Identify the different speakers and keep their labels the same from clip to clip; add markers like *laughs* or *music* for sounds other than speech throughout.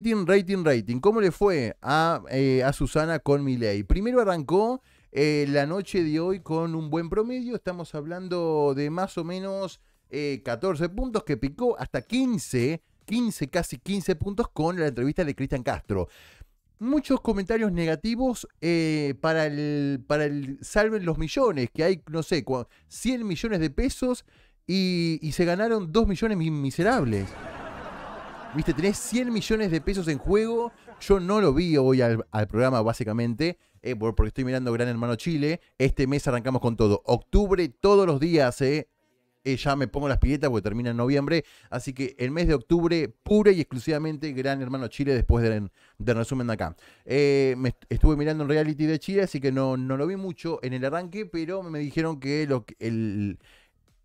Speaker 1: Rating, rating, rating. ¿Cómo le fue a, eh, a Susana con Miley? Primero arrancó eh, la noche de hoy con un buen promedio. Estamos hablando de más o menos 14 eh, puntos que picó hasta 15, 15, casi 15 puntos con la entrevista de Cristian Castro. Muchos comentarios negativos para el, para el salven los millones, que hay, no sé, 100 millones de pesos y, y se ganaron 2 millones miserables. Viste, tenés 100 millones de pesos en juego. Yo no lo vi hoy al, programa, básicamente, eh, porque estoy mirando Gran Hermano Chile. Este mes arrancamos con todo. Octubre, todos los días, eh. eh, ya me pongo las piletas porque termina en noviembre. Así que el mes de octubre, pura y exclusivamente Gran Hermano Chile, después del, resumen de acá. Eh, estuve mirando en reality de Chile, así que no, no lo vi mucho en el arranque, pero me dijeron que lo, el,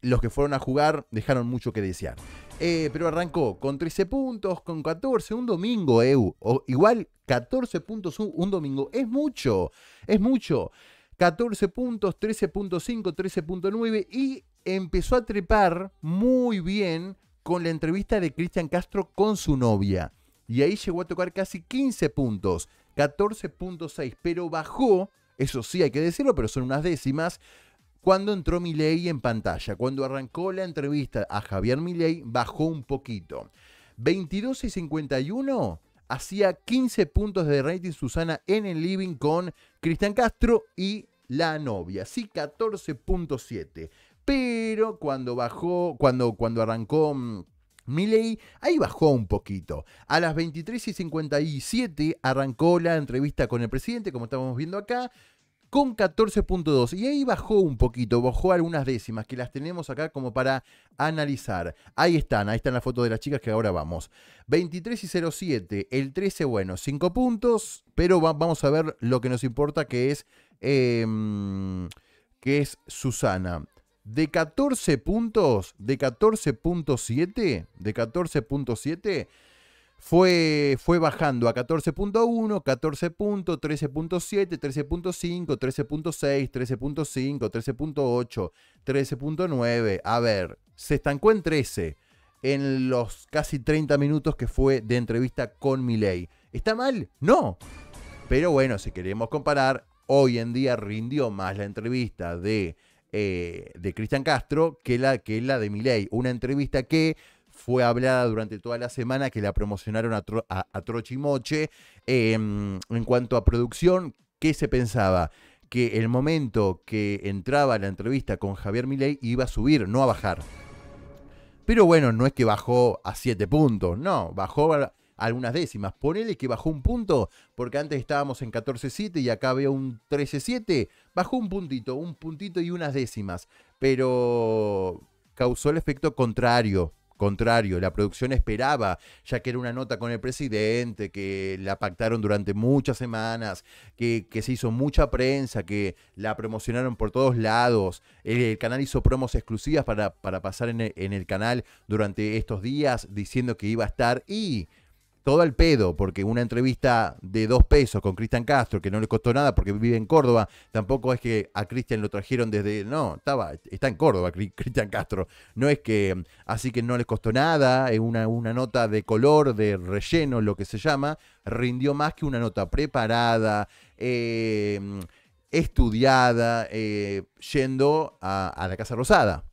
Speaker 1: los que fueron a jugar dejaron mucho que desear. Eh, pero arrancó con 13 puntos, con 14, un domingo, EU. igual 14 puntos un, un domingo. Es mucho, es mucho. 14 puntos, 13.5, 13.9 y empezó a trepar muy bien con la entrevista de Cristian Castro con su novia. Y ahí llegó a tocar casi 15 puntos, 14.6, pero bajó, eso sí hay que decirlo, pero son unas décimas, cuando entró Milei en pantalla, cuando arrancó la entrevista a Javier Milei, bajó un poquito. 22 y 51 hacía 15 puntos de rating Susana en el living con Cristian Castro y la novia, sí 14.7. Pero cuando bajó, cuando, cuando arrancó mm, Milei, ahí bajó un poquito. A las 23 y 57 arrancó la entrevista con el presidente, como estamos viendo acá, con 14.2. Y ahí bajó un poquito, bajó algunas décimas que las tenemos acá como para analizar. Ahí están, ahí están las fotos de las chicas que ahora vamos. 23 y 07, el 13, bueno, 5 puntos, pero vamos a ver lo que nos importa que es, em, que es Susana. De 14 puntos, de 14.7, de 14.7 fue, bajando a 14.1, 14.13.7, 13.5, 13.6, 13.5, 13.8, 13.9. A ver, se estancó en 13 en los casi 30 minutos que fue de entrevista con Milei. ¿Está mal? No. Pero bueno, si queremos comparar, hoy en día rindió más la entrevista de, eh, Cristian Castro que la, que la de Milei. Una entrevista que fue hablada durante toda la semana, que la promocionaron a, Trochimoche. Em, en cuanto a producción, ¿qué se pensaba? Que el momento que entraba la entrevista con Javier Milei iba a subir, no a bajar. Pero bueno, no es que bajó a 7 puntos, no, bajó a algunas décimas. Ponele que bajó un punto, porque antes estábamos en 14.7 y acá veo un 13-7. Bajó un puntito, un puntito y unas décimas. Pero causó el efecto contrario contrario, la producción esperaba, ya que era una nota con el presidente, que la pactaron durante muchas semanas, que, se hizo mucha prensa, que la promocionaron por todos lados. El, canal hizo promos exclusivas para, para pasar en el, en el canal durante estos días diciendo que iba a estar y todo al pedo, porque una entrevista de dos pesos con Cristian Castro, que no le costó nada porque vive en Córdoba, tampoco es que a Cristian lo trajeron desde. No, estaba, está en Córdoba Cristian Castro. No es que. Así que no les costó nada, es una, una nota de color, de relleno, lo que se llama, rindió más que una nota preparada. Eh, estudiada, eh, yendo a la Casa Rosada.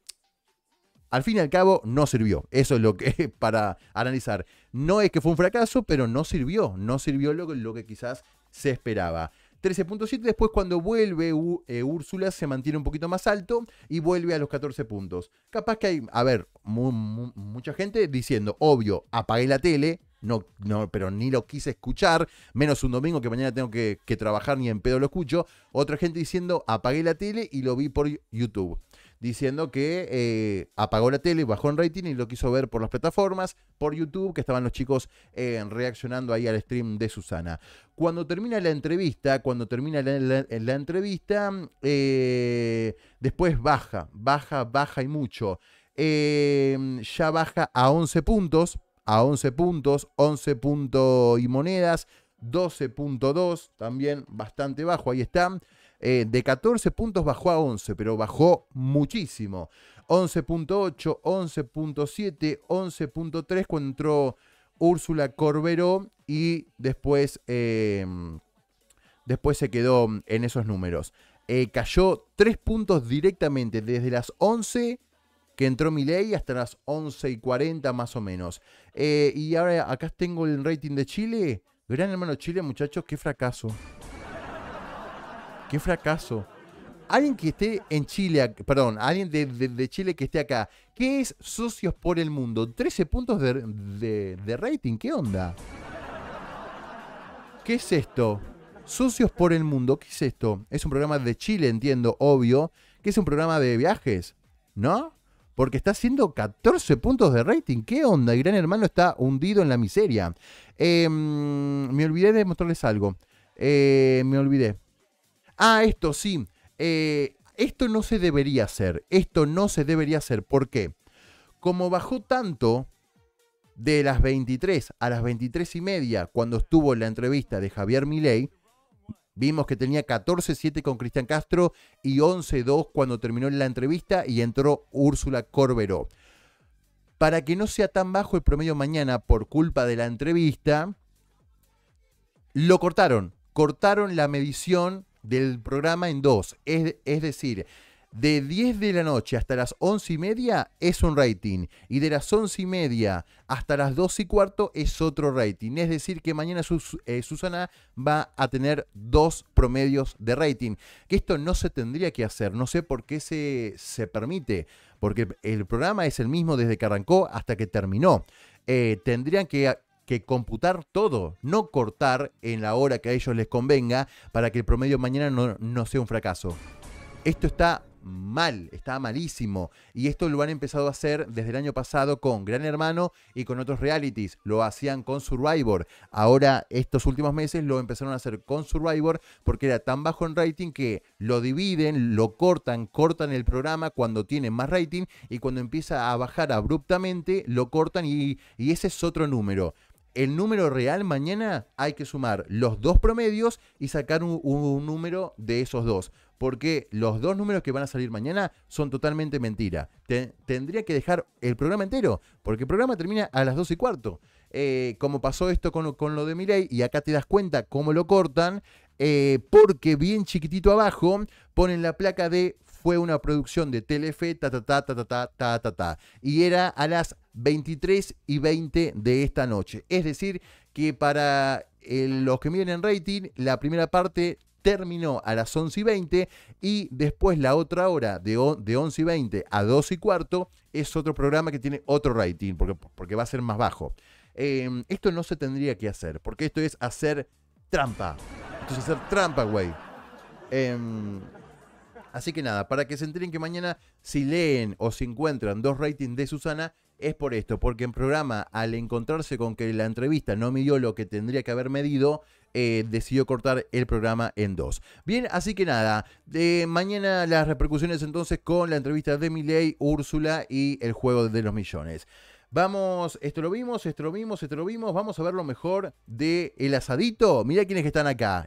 Speaker 1: Al fin y al cabo, no sirvió. Eso es lo que *laughs* para analizar. No es que fue un fracaso, pero no sirvió. No sirvió lo, que quizás se esperaba. 13.7, después cuando vuelve eh, Úrsula se mantiene un poquito más alto y vuelve a los 14 puntos. Capaz que hay, a ver, mucha gente diciendo, obvio, apagué la tele, no, no, pero ni lo quise escuchar, menos un domingo que mañana tengo que, que, trabajar, ni en pedo lo escucho. Otra gente diciendo, apagué la tele y lo vi por YouTube diciendo que eh, apagó la tele, bajó en rating y lo quiso ver por las plataformas, por YouTube, que estaban los chicos eh, reaccionando ahí al stream de Susana. Cuando termina la entrevista, cuando termina la, entrevista, eh, después baja, baja, baja y mucho. ya baja a 11 puntos, a 11 puntos, 11 puntos y monedas, 12.2, también bastante bajo, ahí está. Eh, de 14 puntos bajó a 11, pero bajó muchísimo. 11.8, 11.7, 11.3 cuando entró Úrsula Corberó y después, eh, después se quedó en esos números. Eh, cayó 3 puntos directamente desde las 11 que entró Milei hasta las 11 y 40 más o menos. y ahora acá tengo el rating de Chile. Gran hermano Chile, muchachos, qué fracaso qué fracaso. Alguien que esté en Chile, perdón, alguien de, Chile que esté acá, ¿qué es Socios por el Mundo? 13 puntos de, rating, ¿qué onda? ¿Qué es esto? Socios por el Mundo, ¿qué es esto? Es un programa de Chile, entiendo, obvio, que es un programa de viajes, ¿no? porque está haciendo 14 puntos de rating. ¿Qué onda? Gran Hermano está hundido en la miseria. Em, me olvidé de mostrarles algo. Eh, me olvidé ah, esto sí, eh, esto no se debería hacer, esto no se debería hacer. ¿Por qué? Como bajó tanto de las 23 a las 23 y media cuando estuvo en la entrevista de Javier Milei, vimos que tenía 14-7 con Cristian Castro y 11-2 cuando terminó la entrevista y entró Úrsula Corberó. Para que no sea tan bajo el promedio mañana por culpa de la entrevista, lo cortaron. Cortaron la medición del programa en dos. Es, decir, de 10 de la noche hasta las 11 y media es un rating. Y de las 11 y media hasta las 2 y cuarto es otro rating. Es decir, que mañana eh, Susana va a tener dos promedios de rating. Que esto no se tendría que hacer. No sé por qué se, permite. Porque el programa es el mismo desde que arrancó hasta que terminó. Eh, tendrían que que computar todo, no cortar en la hora que a ellos les convenga para que el promedio mañana no, sea un fracaso. Esto está mal, está malísimo. Y esto lo han empezado a hacer desde el año pasado con Gran Hermano y con otros realities. Lo hacían con Survivor. Ahora, estos últimos meses lo empezaron a hacer con Survivor porque era tan bajo en rating que lo dividen, lo cortan, cortan el programa cuando tienen más rating y cuando empieza a bajar abruptamente, lo cortan y, y ese es otro número el número real mañana hay que sumar los dos promedios y sacar un, número de esos dos. Porque los dos números que van a salir mañana son totalmente mentira. tendría que dejar el programa entero, porque el programa termina a las dos y cuarto. Eh, como pasó esto con, lo de Miley, y acá te das cuenta cómo lo cortan, eh, porque bien chiquitito abajo ponen la placa de fue una producción de Telefe, ta ta ta ta ta ta ta ta Y era a las 23 y 20 de esta noche. Es decir, que para los que miren en rating, la primera parte terminó a las 11 y 20 y después la otra hora de, de 11 y 20 a 2 y cuarto es otro programa que tiene otro rating porque, porque va a ser más bajo. Em, esto no se tendría que hacer porque esto es hacer trampa. Entonces hacer trampa, güey. Eh, Así que nada, para que se enteren que mañana si leen o si encuentran dos ratings de Susana, es por esto, porque en programa, al encontrarse con que la entrevista no midió lo que tendría que haber medido, eh, decidió cortar el programa en dos. Bien, así que nada, de mañana las repercusiones entonces con la entrevista de Miley, Úrsula y el juego de los millones. Vamos, esto lo vimos, esto lo vimos, esto lo vimos, vamos a ver lo mejor de el asadito. Mira quiénes que están acá.